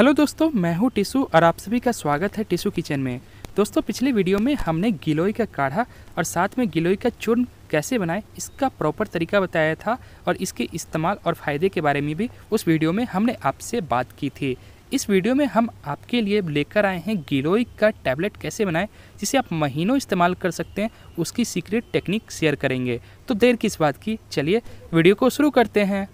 hello दोस्तों मैं हूं टिशू और आप सभी का स्वागत है टिशू किचन में दोस्तों पिछले वीडियो में हमने गिलोई का काढ़ा और साथ में गिलोई का चूर्ण कैसे बनाएं इसका प्रॉपर तरीका बताया था और इसके इस्तेमाल और फ़ायदे के बारे में भी उस वीडियो में हमने आपसे बात की थी इस वीडियो में हम आपके लिए लेकर आए हैं गिलोई का टैबलेट कैसे बनाएं जिसे आप महीनों इस्तेमाल कर सकते हैं उसकी सीक्रेट टेक्निक शेयर करेंगे तो देर किस बात की चलिए वीडियो को शुरू करते हैं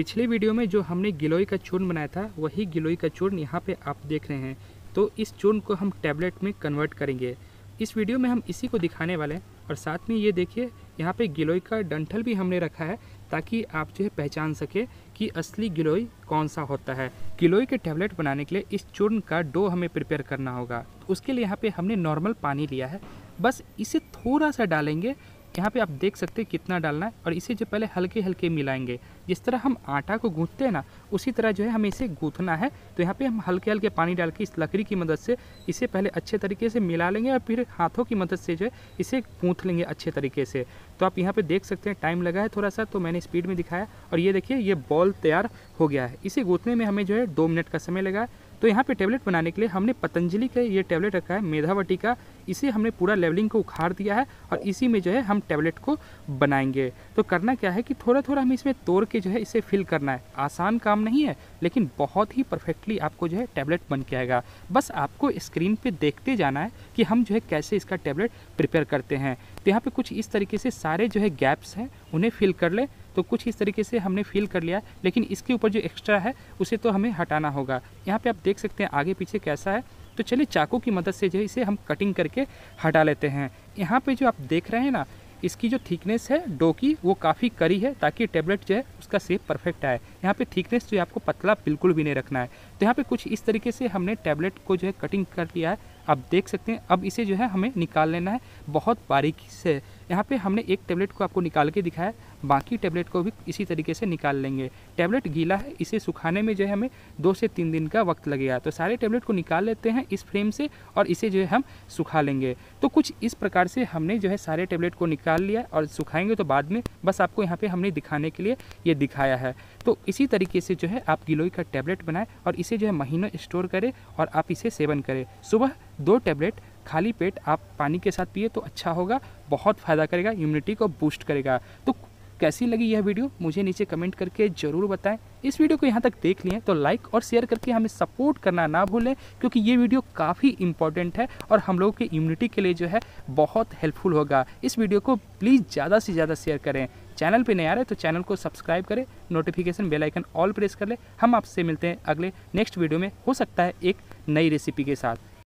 पिछले वीडियो में जो हमने गिलोई का चूर्ण बनाया था वही गिलोई का चूर्ण यहाँ पे आप देख रहे हैं तो इस चूर्ण को हम टैबलेट में कन्वर्ट करेंगे इस वीडियो में हम इसी को दिखाने वाले हैं और साथ में ये देखिए यहाँ पे गिलोई का डंठल भी हमने रखा है ताकि आप जो है पहचान सके कि असली गिलोई कौन सा होता है गिलोई के टैबलेट बनाने के लिए इस चूर्ण का डो हमें प्रिपेयर करना होगा उसके लिए यहाँ पे हमने नॉर्मल पानी लिया है बस इसे थोड़ा सा डालेंगे यहाँ पे आप देख सकते हैं कितना डालना है और इसे जो पहले हल्के हल्के मिलाएंगे जिस तरह हम आटा को गूंथते हैं ना उसी तरह जो है हमें इसे गूंथना है तो यहाँ पे हम हल्के हल्के पानी डाल के इस लकड़ी की मदद से इसे पहले अच्छे तरीके से मिला लेंगे और फिर हाथों की मदद से जो है इसे गूँथ लेंगे अच्छे तरीके से तो आप यहाँ पर देख सकते हैं टाइम लगा है थोड़ा सा तो मैंने स्पीड में दिखाया और ये देखिए ये बॉल तैयार हो गया है इसे गूँथने में हमें जो है दो मिनट का समय लगा है तो यहाँ पे टैबलेट बनाने के लिए हमने पतंजलि का ये टैबलेट रखा है मेधावटी का इसे हमने पूरा लेवलिंग को उखाड़ दिया है और इसी में जो है हम टैबलेट को बनाएंगे तो करना क्या है कि थोड़ा थोड़ा हमें इसमें तोड़ के जो है इसे फिल करना है आसान काम नहीं है लेकिन बहुत ही परफेक्टली आपको जो है टैबलेट बन के आएगा बस आपको स्क्रीन पर देखते जाना है कि हम जो है कैसे इसका टैबलेट प्रिपेयर करते हैं तो यहाँ पर कुछ इस तरीके से सारे जो है गैप्स हैं उन्हें फिल कर लें तो कुछ इस तरीके से हमने फिल कर लिया लेकिन इसके ऊपर जो एक्स्ट्रा है उसे तो हमें हटाना होगा यहाँ पे आप देख सकते हैं आगे पीछे कैसा है तो चलिए चाकू की मदद से जो है इसे हम कटिंग करके हटा लेते हैं यहाँ पर जो आप देख रहे हैं ना इसकी जो थिकनेस है डो की वो काफ़ी करी है ताकि टेबलेट जो है उसका सेप परफेक्ट आए यहाँ पे थिकनेस जो है आपको पतला बिल्कुल भी नहीं रखना है तो यहाँ पे कुछ इस तरीके से हमने टेबलेट को जो है कटिंग कर लिया है आप देख सकते हैं अब इसे जो है हमें निकाल लेना है बहुत बारीकी से यहाँ पे हमने एक टैबलेट को आपको निकाल के दिखाया बाकी टैबलेट को भी इसी तरीके से निकाल लेंगे टैबलेट गीला है इसे सुखाने में जो है हमें दो से तीन दिन का वक्त लगेगा तो सारे टैबलेट को निकाल लेते हैं इस फ्रेम से और इसे जो है हम सुखा लेंगे तो कुछ इस प्रकार से हमने जो है सारे टैबलेट को निकाल लिया और सुखाएंगे तो बाद में बस आपको यहाँ पर हमने दिखाने के लिए ये दिखाया है तो इसी तरीके से जो है आप गिलोई का टैबलेट बनाएँ और इसे जो है महीनों स्टोर करें और आप इसे सेवन करें सुबह दो टैबलेट खाली पेट आप पानी के साथ पिए तो अच्छा होगा बहुत फ़ायदा करेगा इम्यूनिटी को बूस्ट करेगा तो कैसी लगी यह वीडियो मुझे नीचे कमेंट करके ज़रूर बताएं इस वीडियो को यहाँ तक देख लिए तो लाइक और शेयर करके हमें सपोर्ट करना ना भूलें क्योंकि ये वीडियो काफ़ी इंपॉर्टेंट है और हम लोगों की इम्यूनिटी के लिए जो है बहुत हेल्पफुल होगा इस वीडियो को प्लीज़ ज़्यादा से ज़्यादा शेयर करें चैनल पर नहीं आ रहे तो चैनल को सब्सक्राइब करें नोटिफिकेशन बेलाइकन ऑल प्रेस कर लें हम आपसे मिलते हैं अगले नेक्स्ट वीडियो में हो सकता है एक नई रेसिपी के साथ